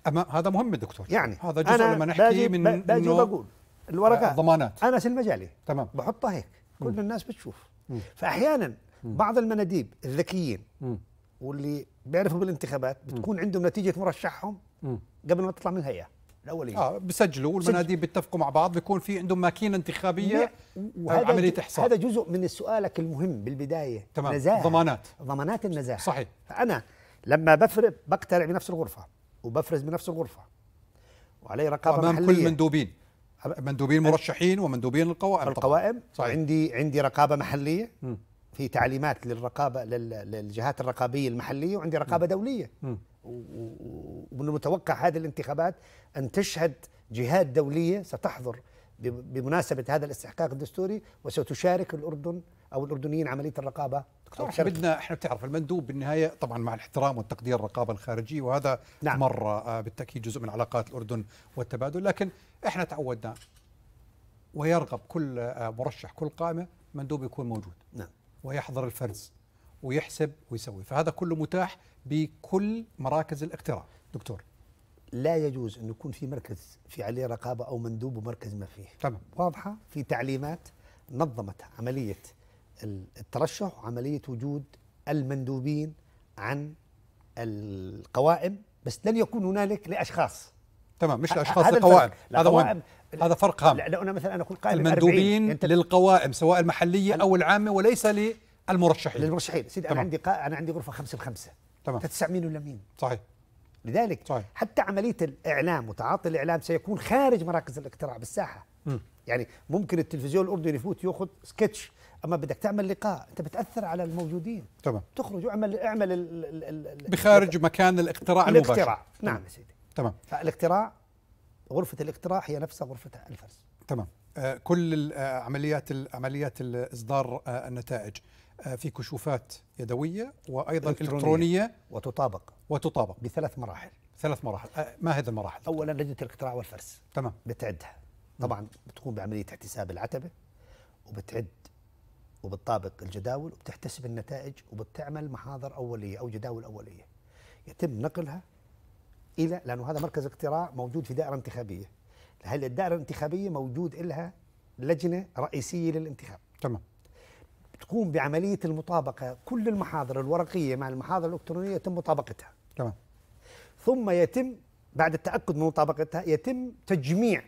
أما هذا مهم دكتور يعني هذا جزء لما نحكي باجي من باجي بقول الورقات ضمانات انا في المجالي تمام بحطها هيك كل م. الناس بتشوف م. فاحيانا م. بعض المناديب الذكيين م. واللي بيعرفوا بالانتخابات بتكون م. عندهم نتيجه مرشحهم م. قبل ما تطلع من الهيئه الاوليه اه بسجلوا والمناديب بيتفقوا مع بعض بيكون في عندهم ماكينه انتخابيه آه، وهذا عمليه احصاء هذا جزء من سؤالك المهم بالبدايه تمام نزاهة. ضمانات ضمانات النزاهه صحيح فانا لما بفرق بقترع بنفس الغرفه وبفرز بنفس الغرفه وعلي رقابه امام محلية. كل مندوبين مندوبين مرشحين ومندوبين القوائم القوائم صحيح. عندي عندي رقابه محليه في تعليمات للرقابه للجهات الرقابيه المحليه وعندي رقابه م. دوليه م. ومن المتوقع هذه الانتخابات أن تشهد جهات دولية ستحضر بمناسبة هذا الاستحقاق الدستوري وستشارك الأردن أو الأردنيين عملية الرقابة دكتور احنا بدنا احنا بتعرف المندوب بالنهايه طبعا مع الاحترام والتقدير الرقابه الخارجيه وهذا نعم. مره آه، بالتاكيد جزء من علاقات الاردن والتبادل لكن احنا تعودنا ويرغب كل آه، مرشح كل قائمه مندوب يكون موجود نعم. ويحضر الفرز ويحسب ويسوي فهذا كله متاح بكل مراكز الاقتراع دكتور لا يجوز أن يكون في مركز في عليه رقابة أو مندوب ومركز ما فيه تمام واضحة في تعليمات نظمت عملية الترشح وعملية وجود المندوبين عن القوائم بس لن يكون هنالك لاشخاص تمام مش لاشخاص لقوائم هذا هذا فرق هام لا, انا مثلا انا اكون قائم المندوبين للقوائم سواء المحليه او العامه وليس للمرشحين للمرشحين سيدي انا عندي قا... انا عندي غرفه خمسه بخمسه تمام تتسع مين ولا مين صحيح لذلك صحيح. حتى عملية الإعلام وتعاطي الإعلام سيكون خارج مراكز الاقتراع بالساحة م. يعني ممكن التلفزيون الأردني يفوت يأخذ سكتش أما بدك تعمل لقاء أنت بتأثر على الموجودين تمام تخرج واعمل اعمل الـ الـ الـ بخارج الـ مكان الاقتراع المباشر الاقتراع نعم يا سيدي تمام فالاقتراع غرفة الاقتراع هي نفسها غرفة الفرز تمام آه كل آه، عمليات عمليات اصدار آه النتائج آه، في كشوفات يدوية وأيضا إلكترونية, إلكترونية وتطابق وتطابق بثلاث مراحل ثلاث مراحل آه، ما هذه المراحل؟ أولا لجنة الاقتراع والفرس تمام بتعدها طبعا بتقوم بعملية احتساب العتبة وبتعد وبتطابق الجداول وبتحتسب النتائج وبتعمل محاضر أولية أو جداول أولية يتم نقلها إلى لأنه هذا مركز اقتراع موجود في دائرة انتخابية هل الدائرة الانتخابية موجود إلها لجنة رئيسية للانتخاب تمام تقوم بعمليه المطابقه كل المحاضر الورقيه مع المحاضر الالكترونيه يتم مطابقتها تمام ثم يتم بعد التاكد من مطابقتها يتم تجميع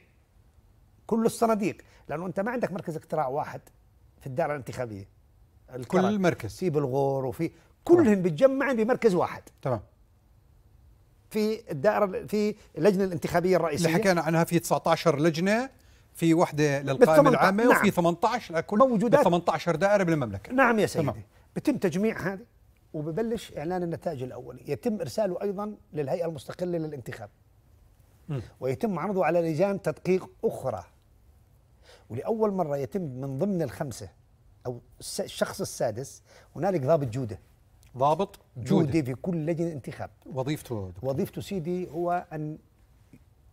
كل الصناديق لانه انت ما عندك مركز اقتراع واحد في الدائره الانتخابيه كل مركز في بلغور وفي كلهم بتجمعن بمركز واحد تمام في الدائره في اللجنه الانتخابيه الرئيسيه اللي حكينا عنها في 19 لجنه في وحده للقائمه العامه نعم. وفي 18 لكل موجودات 18 دائره بالمملكه نعم يا سيدي تمام. بتم تجميع هذا وببلش اعلان النتائج الاولي يتم ارساله ايضا للهيئه المستقله للانتخاب م. ويتم عرضه على لجان تدقيق اخرى ولاول مره يتم من ضمن الخمسه او الشخص السادس هنالك ضابط جوده ضابط جودة. جودة في كل لجنة انتخاب وظيفته دكتور. وظيفته سيدي هو أن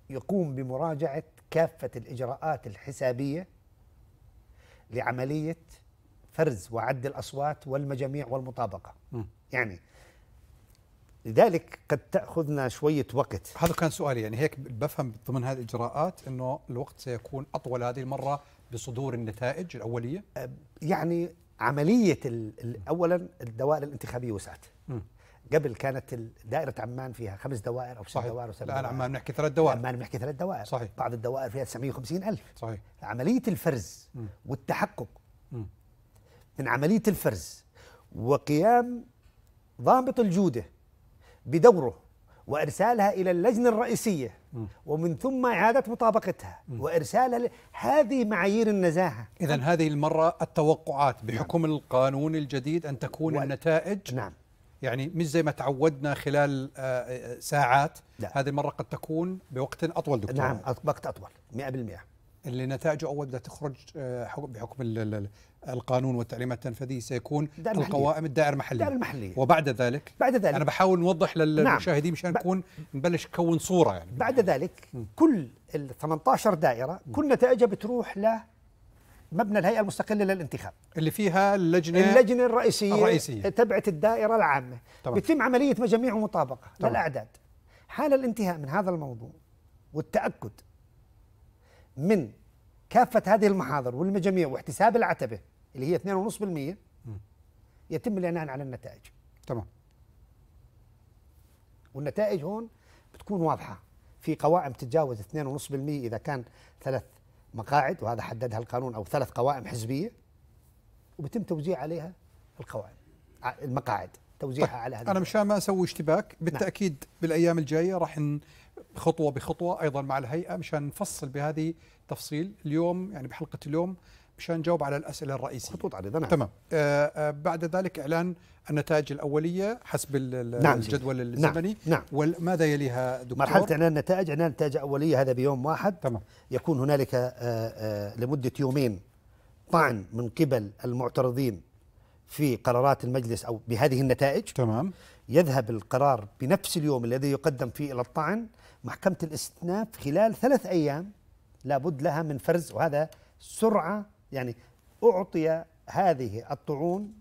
يقوم بمراجعة كافة الإجراءات الحسابية لعملية فرز وعد الأصوات والمجاميع والمطابقة م. يعني لذلك قد تأخذنا شوية وقت هذا كان سؤالي يعني هيك بفهم ضمن هذه الإجراءات أنه الوقت سيكون أطول هذه المرة بصدور النتائج الأولية يعني عملية أولا الدوائر الانتخابية وسعت قبل كانت دائرة عمان فيها خمس دوائر أو ست دوائر أو سبع الآن عمان بنحكي ثلاث دوائر عمان بنحكي ثلاث دوائر صحيح بعض الدوائر فيها 950 ألف صحيح عملية الفرز م. والتحقق م. من عملية الفرز وقيام ضابط الجودة بدوره وارسالها الى اللجنه الرئيسيه م. ومن ثم اعاده مطابقتها م. وارسالها ل... هذه معايير النزاهه اذا هذه المره التوقعات بحكم نعم. القانون الجديد ان تكون و... النتائج نعم يعني مش زي ما تعودنا خلال آه، آه، ساعات لا. نعم. هذه المره قد تكون بوقت اطول دكتور نعم وقت اطول 100% اللي نتائجه اول بدها تخرج آه، بحكم القانون والتعليمات التنفيذيه سيكون القوائم الدائر المحليه الدائرة المحليه وبعد ذلك بعد ذلك انا بحاول نوضح نعم. للمشاهدين نعم. مشان نكون نبلش نكون صوره يعني بعد ذلك كل ال 18 دائره كل نتائجها بتروح ل مبنى الهيئه المستقله للانتخاب اللي فيها اللجنه اللجنه الرئيسيه, الرئيسية. تبعت الدائره العامه طبعا. بتتم عمليه مجاميع ومطابقه طبعا. للاعداد حال الانتهاء من هذا الموضوع والتاكد من كافه هذه المحاضر والمجاميع واحتساب العتبه اللي هي 2.5% يتم الاعلان عن النتائج تمام والنتائج هون بتكون واضحه في قوائم تتجاوز 2.5% اذا كان ثلاث مقاعد وهذا حددها القانون او ثلاث قوائم حزبيه وبتم توزيع عليها القوائم المقاعد توزيعها طيب على هذه انا مشان ما اسوي اشتباك نعم. بالتاكيد نعم. بالايام الجايه راح خطوه بخطوه ايضا مع الهيئه مشان نفصل بهذه تفصيل اليوم يعني بحلقه اليوم مشان نجاوب على الاسئله الرئيسيه خطوط عريضه نعم تمام آه، آه، بعد ذلك اعلان النتائج الاوليه حسب نعم الجدول نعم، الزمني نعم, نعم وماذا يليها دكتور مرحله اعلان النتائج اعلان النتائج الاوليه هذا بيوم واحد تمام يكون هنالك آه، لمده يومين طعن من قبل المعترضين في قرارات المجلس او بهذه النتائج تمام يذهب القرار بنفس اليوم الذي يقدم فيه الى الطعن محكمه الاستئناف خلال ثلاث ايام لابد لها من فرز وهذا سرعه يعني أعطي هذه الطعون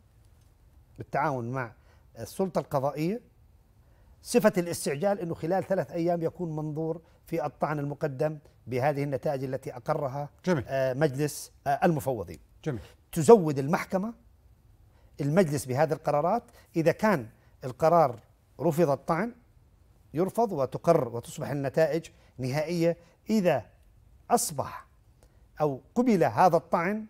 بالتعاون مع السلطة القضائية صفة الاستعجال أنه خلال ثلاث أيام يكون منظور في الطعن المقدم بهذه النتائج التي أقرها جميل. آه، مجلس آه، المفوضين جميل. تزود المحكمة المجلس بهذه القرارات إذا كان القرار رفض الطعن يرفض وتقر وتصبح النتائج نهائية إذا أصبح أو قبل هذا الطعن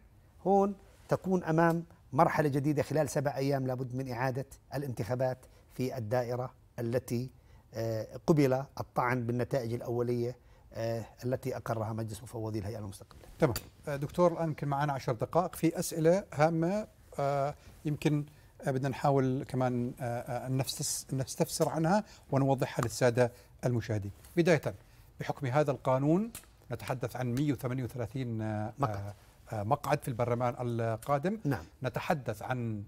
هون تكون أمام مرحلة جديدة خلال سبع أيام لابد من إعادة الانتخابات في الدائرة التي آه، قبل الطعن بالنتائج الأولية آه، التي أقرها مجلس مفوضي الهيئة المستقلة تمام آه، دكتور الآن يمكن معنا عشر دقائق في أسئلة هامة يمكن بدنا نحاول كمان نستفسر عنها ونوضحها للسادة المشاهدين بداية بحكم هذا القانون نتحدث عن 138 آه، مقعد آه، آه، مقعد في البرلمان القادم نعم. نتحدث عن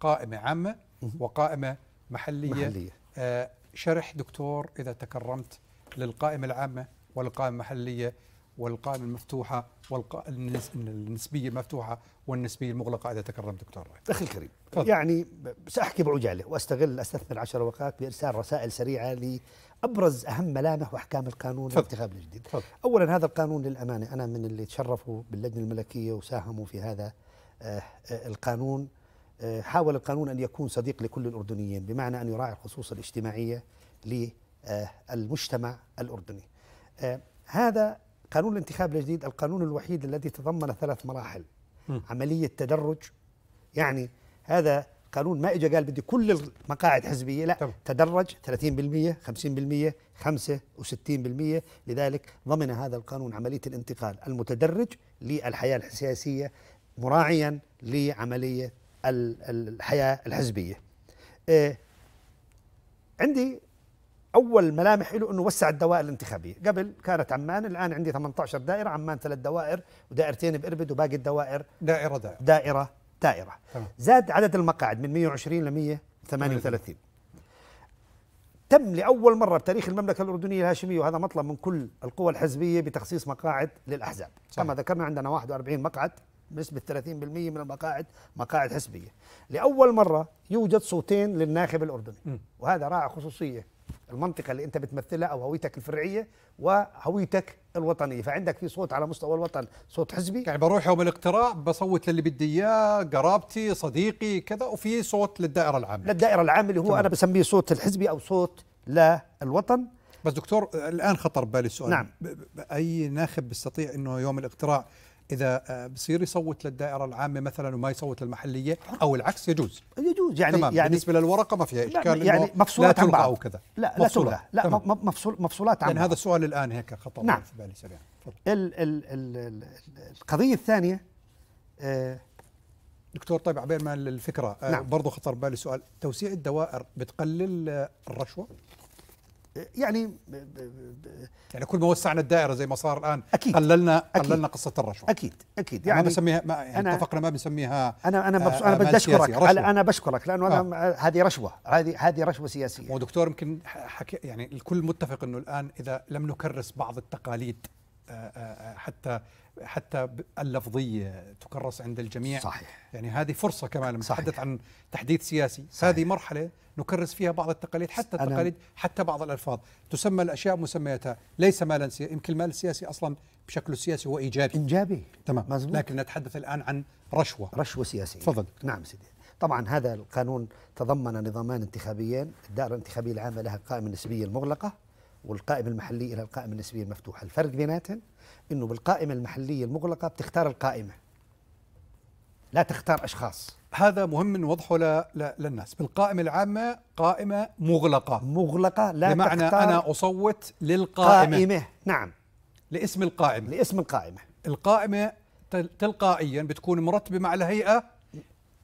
قائمة عامة وقائمة محلية, محلية. شرح دكتور إذا تكرمت للقائمة العامة والقائمة المحلية والقائمة المفتوحة والنسبية المفتوحة والنسبية المغلقة إذا تكرم دكتور رائد أخي الكريم فضل. يعني سأحكي بعجالة وأستغل أستثمر عشر اوقات بإرسال رسائل سريعة لأبرز أهم ملامح وأحكام القانون الانتخابي الجديد فضل. أولا هذا القانون للأمانة أنا من اللي تشرفوا باللجنة الملكية وساهموا في هذا آه، آه، القانون آه، حاول القانون أن يكون صديق لكل الأردنيين بمعنى أن يراعي الخصوص الاجتماعية للمجتمع الأردني هذا قانون الانتخاب الجديد القانون الوحيد الذي تضمن ثلاث مراحل م. عملية تدرج يعني هذا قانون ما اجى قال بدي كل المقاعد حزبيه لا طبعا. تدرج 30% 50% 5 و60% لذلك ضمن هذا القانون عمليه الانتقال المتدرج للحياه السياسيه مراعيا لعمليه الحياه الحزبيه. إيه عندي اول ملامح له انه وسع الدوائر الانتخابيه، قبل كانت عمان الان عندي 18 دائره، عمان ثلاث دوائر ودائرتين باربد وباقي الدوائر دائره دائره دائره دائره تمام. زاد عدد المقاعد من 120 ل 138 تم لاول مره بتاريخ المملكه الاردنيه الهاشميه وهذا مطلب من كل القوى الحزبيه بتخصيص مقاعد للاحزاب، كما ذكرنا عندنا 41 مقعد بنسبة 30% من المقاعد مقاعد حزبية لأول مرة يوجد صوتين للناخب الأردني م. وهذا راعي خصوصية المنطقه اللي انت بتمثلها او هويتك الفرعيه وهويتك الوطنيه فعندك في صوت على مستوى الوطن صوت حزبي يعني بروح يوم الاقتراع بصوت للي بدي اياه قرابتي صديقي كذا وفي صوت للدائره العامه للدائره العامه اللي هو طبعا. انا بسميه صوت الحزبي او صوت للوطن بس دكتور الان خطر ببالي السؤال نعم اي ناخب بيستطيع انه يوم الاقتراع اذا آه، بصير يصوت للدائره العامه مثلا وما يصوت للمحليه او العكس يجوز يجوز يعني تمام يعني بالنسبه للورقه ما فيها اشكال يعني مفصولات لا بعض. او كذا لا لا تلغى لا مفصول مفصولات عن هذا السؤال الان هيك خطر نعم في بالي سريعا ال ال ال القضيه الثانيه آه دكتور طيب عبير ما الفكره آه، نعم. برضه خطر بالي سؤال توسيع الدوائر بتقلل آه، الرشوه يعني يعني كل ما وسعنا الدائره زي ما صار الان أكيد قللنا أكيد قللنا قصه الرشوه اكيد اكيد يعني ما بسميها ما يعني أنا اتفقنا ما بنسميها انا انا آه، انا بدي اشكرك انا بشكرك لانه آه انا هذه رشوه هذه هذه رشوه سياسيه ودكتور يمكن حكي يعني الكل متفق انه الان اذا لم نكرس بعض التقاليد آه، آه، حتى حتى اللفظيه تكرس عند الجميع صحيح يعني هذه فرصه كمان لما نتحدث عن تحديث سياسي صحيح. هذه مرحله نكرس فيها بعض التقاليد حتى التقاليد حتى بعض الالفاظ تسمى الاشياء مسمياتها ليس مالا سياسي يمكن المال السياسي اصلا بشكله السياسي هو ايجابي ايجابي تمام مزبوط. لكن نتحدث الان عن رشوه رشوه سياسيه تفضل نعم سيدي طبعا هذا القانون تضمن نظامان انتخابيين الدائره الانتخابيه العامه لها قائمه نسبيه مغلقه والقائمة المحلية إلى القائمة النسبية المفتوحة الفرق بيناتهم أنه بالقائمة المحلية المغلقة بتختار القائمة لا تختار أشخاص هذا مهم نوضحه ل... ل... للناس بالقائمة العامة قائمة مغلقة مغلقة لا بمعنى أنا أصوت للقائمة قائمة نعم لاسم القائمة لاسم القائمة القائمة تلقائيا بتكون مرتبة مع الهيئة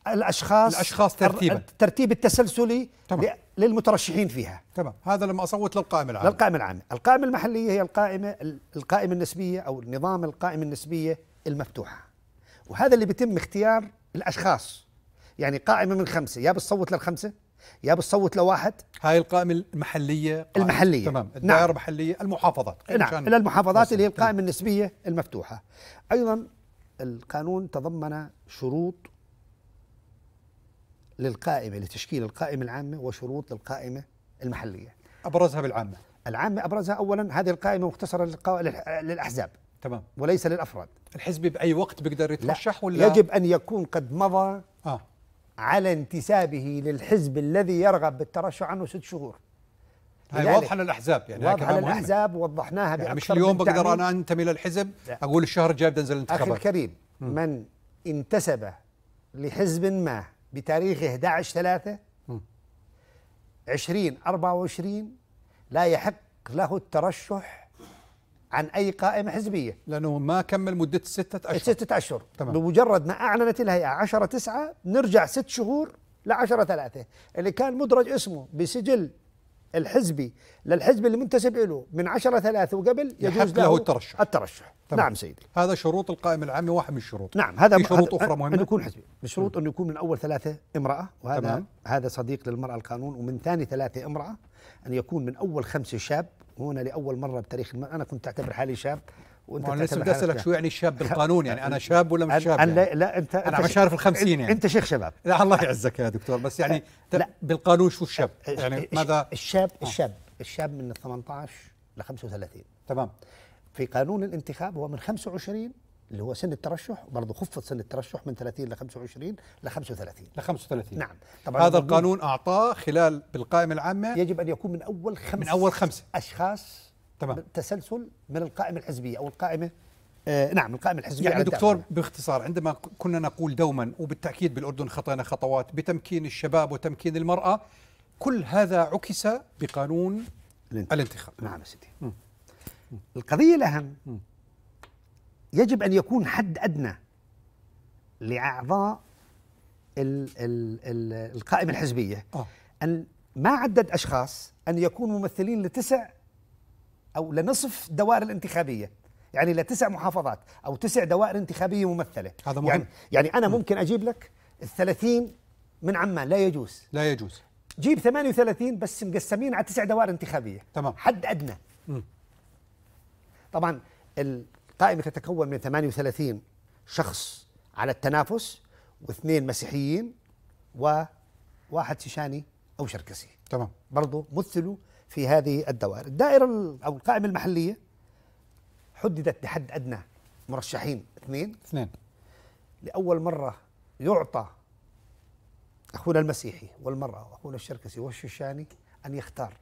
الاشخاص الاشخاص ترتيبا الترتيب التسلسلي تمام. للمترشحين فيها تمام هذا لما اصوت للقائمه العامه للقائمه العامه القائمه المحليه هي القائمه القائمه النسبيه او نظام القائمه النسبيه المفتوحه وهذا اللي بيتم اختيار الاشخاص يعني قائمه من خمسه يا بتصوت للخمسه يا بتصوت لواحد هاي القائمه المحليه قائمة. المحليه تمام نعم. الدائره نعم. المحليه المحافظات نعم الى المحافظات اللي هي القائمه النسبيه المفتوحه ايضا القانون تضمن شروط للقائمة لتشكيل القائمة العامة وشروط للقائمة المحلية أبرزها بالعامة العامة أبرزها أولا هذه القائمة مختصرة للأحزاب تمام وليس للأفراد الحزب بأي وقت بيقدر يترشح ولا يجب أن يكون قد مضى آه. على انتسابه للحزب الذي يرغب بالترشح عنه ست شهور هاي واضحه للاحزاب يعني واضحه للاحزاب وضحناها يعني مش اليوم بقدر انا انتمي للحزب لا. اقول الشهر الجاي بدي انزل الانتخابات اخي الكريم م. من انتسب لحزب ما بتاريخ 11 3 20 24 لا يحق له الترشح عن اي قائمه حزبيه لانه ما كمل مده ستة اشهر ستة اشهر تمام. بمجرد ما اعلنت الهيئه 10 9 نرجع ست شهور ل 10 3 اللي كان مدرج اسمه بسجل الحزبي للحزب اللي منتسب له من 10 3 وقبل يجوز له, له الترشح الترشح تمام. نعم سيدي هذا شروط القائمة العامة واحد من الشروط نعم هذا في شروط أخرى مهمة أنه يكون حزبي الشروط نعم. أنه يكون من أول ثلاثة امرأة وهذا تمام. هذا صديق للمرأة القانون ومن ثاني ثلاثة امرأة أن يكون من أول خمسة شاب هنا لأول مرة بتاريخ المرأة أنا كنت أعتبر حالي شاب وانت انا لسه بدي اسالك شو يعني شاب بالقانون يعني انا شاب ولا مش شاب؟ يعني؟ لا انت انا مش عارف ال 50 يعني انت شيخ شباب لا الله يعزك يا دكتور بس يعني لا بالقانون شو الشاب؟ يعني ماذا الشاب آه. الشاب الشاب من 18 ل 35 تمام في قانون الانتخاب هو من 25 اللي هو سن الترشح برضه خفض سن الترشح من 30 ل 25 ل 35 ل 35 نعم طبعا هذا القانون اعطاه خلال بالقائمه العامه يجب ان يكون من اول خمس من اول خمسه اشخاص تمام تسلسل من القائمه الحزبيه او القائمه آه نعم القائمة الحزبية يعني دكتور الدعم. باختصار عندما كنا نقول دوما وبالتأكيد بالأردن خطينا خطوات بتمكين الشباب وتمكين المرأة كل هذا عكس بقانون الانتخاب, الانتخاب. نعم سيدي القضية الأهم يجب أن يكون حد أدنى لأعضاء الـ الـ الـ القائمة الحزبية أوه. أن ما عدد أشخاص أن يكونوا ممثلين لتسع أو لنصف الدوائر الانتخابية يعني لتسع محافظات أو تسع دوائر انتخابية ممثلة هذا يعني مهم يعني, يعني أنا ممكن أجيب لك ال30 من عمان لا يجوز لا يجوز جيب 38 بس مقسمين على تسع دوائر انتخابية تمام حد أدنى مم. طبعا القائمة تتكون من 38 شخص على التنافس واثنين مسيحيين وواحد شيشاني أو شركسي تمام برضه مثلوا في هذه الدوائر الدائرة أو القائمة المحلية حددت بحد أدنى مرشحين اثنين اثنين لأول مرة يعطى أخونا المسيحي والمرأة وأخونا الشركسي والشوشاني أن يختار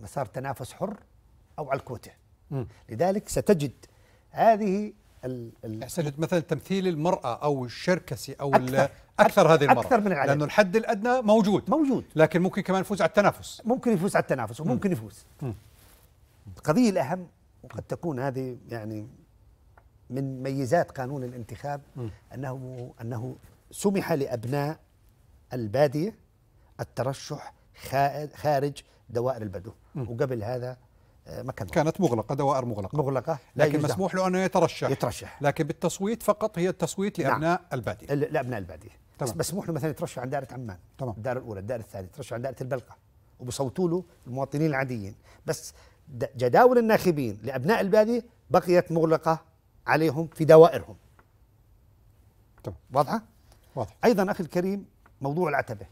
مسار تنافس حر أو على الكوتة لذلك ستجد هذه ال ال يعني ستجد مثلا تمثيل المرأة أو الشركسي أو اكثر هذه المره اكثر من العلاج لانه الحد الادنى موجود موجود لكن ممكن كمان يفوز على التنافس ممكن يفوز على التنافس وممكن يفوز القضيه الاهم وقد تكون هذه يعني من ميزات قانون الانتخاب م. انه انه سمح لابناء الباديه الترشح خارج دوائر البدو م. وقبل هذا آه، ما كان كانت مغلقه دوائر مغلقه مغلقه لكن مسموح له انه يترشح يترشح لكن بالتصويت فقط هي التصويت لابناء نعم. الباديه لابناء الباديه بس مسموح له مثلا يترشح عن دائره عمان تمام الدائره الاولى الدائره الثانيه يترشح عن دائره البلقه وبصوتوا له المواطنين العاديين بس جداول الناخبين لابناء الباديه بقيت مغلقه عليهم في دوائرهم تمام واضحه واضح ايضا اخي الكريم موضوع العتبه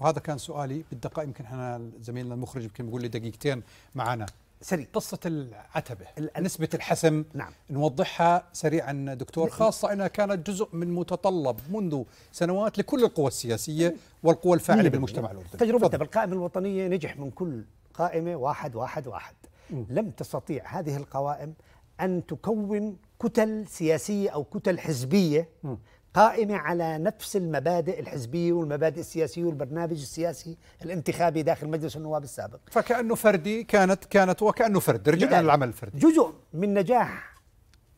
وهذا كان سؤالي بالدقائق يمكن احنا زميلنا المخرج يمكن بيقول لي دقيقتين معنا سريع قصة العتبة نسبة الحسم نعم نوضحها سريعا دكتور نعم. خاصة أنها كانت جزء من متطلب منذ سنوات لكل القوى السياسية والقوى الفاعلة بالمجتمع الأردني تجربة بالقائمة الوطنية نجح من كل قائمة واحد واحد واحد م. لم تستطيع هذه القوائم أن تكون كتل سياسية أو كتل حزبية م. قائمة على نفس المبادئ الحزبية والمبادئ السياسية والبرنامج السياسي الانتخابي داخل مجلس النواب السابق فكأنه فردي كانت كانت وكأنه فرد رجعنا للعمل الفردي جزء من نجاح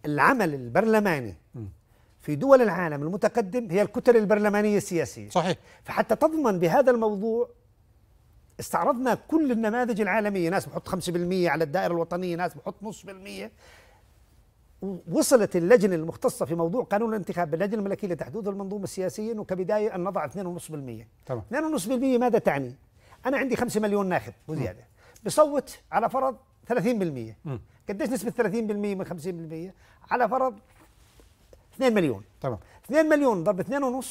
العمل البرلماني في دول العالم المتقدم هي الكتل البرلمانية السياسية صحيح فحتى تضمن بهذا الموضوع استعرضنا كل النماذج العالمية ناس بحط 5% على الدائرة الوطنية ناس بحط نص بالمية وصلت اللجنه المختصه في موضوع قانون الانتخاب باللجنه الملكيه لتحديد المنظومه السياسيه انه كبدايه ان نضع 2.5% تمام 2.5% ماذا تعني؟ انا عندي 5 مليون ناخب وزياده بصوت على فرض 30% م. قديش نسبه 30% من 50% على فرض 2 مليون تمام 2 مليون ضرب 2.5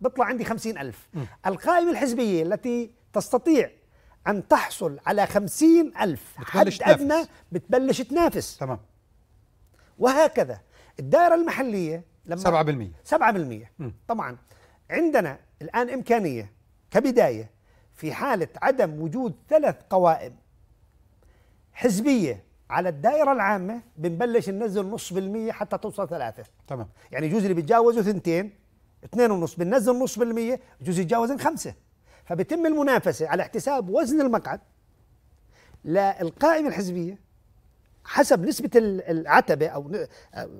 بيطلع عندي 50000 القائمه الحزبيه التي تستطيع أن تحصل على 50000 حد تنافس. أدنى بتبلش تنافس تمام وهكذا الدائرة المحلية لما 7% 7% طبعا عندنا الآن إمكانية كبداية في حالة عدم وجود ثلاث قوائم حزبية على الدائرة العامة بنبلش ننزل نص بالمية حتى توصل ثلاثة تمام يعني يجوز اللي بيتجاوزوا ثنتين اثنين ونص بننزل نص بالمية يجوز يتجاوزن خمسة فبتم المنافسة على احتساب وزن المقعد للقائمة الحزبية حسب نسبة العتبة أو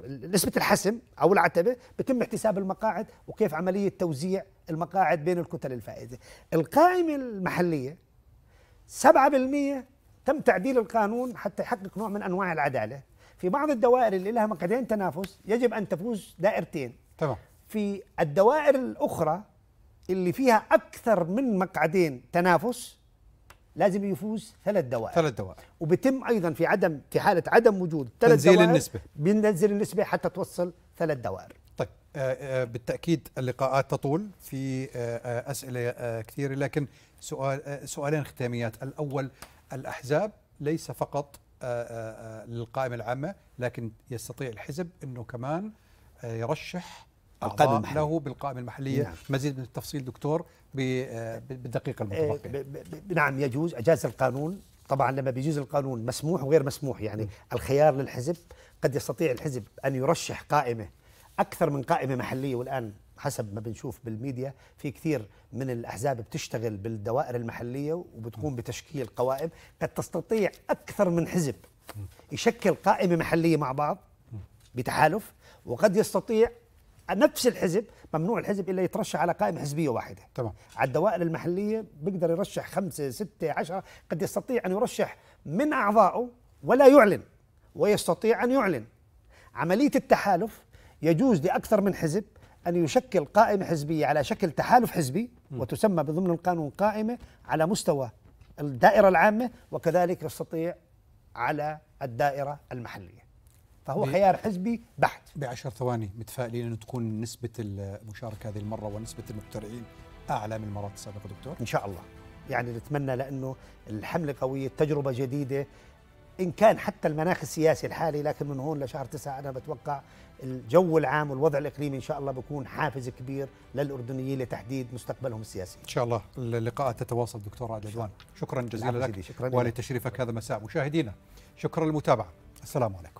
نسبة الحسم أو العتبة بتم احتساب المقاعد وكيف عملية توزيع المقاعد بين الكتل الفائزة القائمة المحلية 7% تم تعديل القانون حتى يحقق نوع من أنواع العدالة في بعض الدوائر اللي لها مقعدين تنافس يجب أن تفوز دائرتين تمام في الدوائر الأخرى اللي فيها أكثر من مقعدين تنافس لازم يفوز ثلاث دوائر ثلاث دوائر وبتم ايضا في عدم في حاله عدم وجود ثلاث تنزيل دوائر النسبه بننزل النسبه حتى توصل ثلاث دوائر طيب آه، آه، بالتاكيد اللقاءات تطول في آه، اسئله كثيره لكن سؤال سؤالين ختاميات الاول الاحزاب ليس فقط للقائمه العامه لكن يستطيع الحزب انه كمان يرشح القائمة المحلية له بالقائمة المحلية نعم. مزيد من التفصيل دكتور بالدقيقة إيه، المتبقية نعم يجوز أجاز القانون طبعا لما بيجوز القانون مسموح وغير مسموح يعني الخيار للحزب قد يستطيع الحزب أن يرشح قائمة أكثر من قائمة محلية والآن حسب ما بنشوف بالميديا في كثير من الأحزاب بتشتغل بالدوائر المحلية وبتقوم بتشكيل قوائم قد تستطيع أكثر من حزب يشكل قائمة محلية مع بعض بتحالف وقد يستطيع نفس الحزب ممنوع الحزب الا يترشح على قائمه حزبيه واحده تمام على الدوائر المحليه بيقدر يرشح خمسه سته عشرة قد يستطيع ان يرشح من اعضائه ولا يعلن ويستطيع ان يعلن عمليه التحالف يجوز لاكثر من حزب أن يشكل قائمة حزبية على شكل تحالف حزبي وتسمى بضمن القانون قائمة على مستوى الدائرة العامة وكذلك يستطيع على الدائرة المحلية فهو خيار حزبي بحت بعشر ثواني متفائلين أن تكون نسبة المشاركة هذه المرة ونسبة المبترعين أعلى من المرات السابقة دكتور إن شاء الله يعني نتمنى لأنه الحملة قوية تجربة جديدة إن كان حتى المناخ السياسي الحالي لكن من هون لشهر تسعة أنا بتوقع الجو العام والوضع الإقليمي إن شاء الله بكون حافز كبير للأردنيين لتحديد مستقبلهم السياسي إن شاء الله اللقاءات تتواصل دكتور عادل عدوان شكرا جزيلا لك ولتشريفك هذا مساء مشاهدينا شكرا للمتابعة السلام عليكم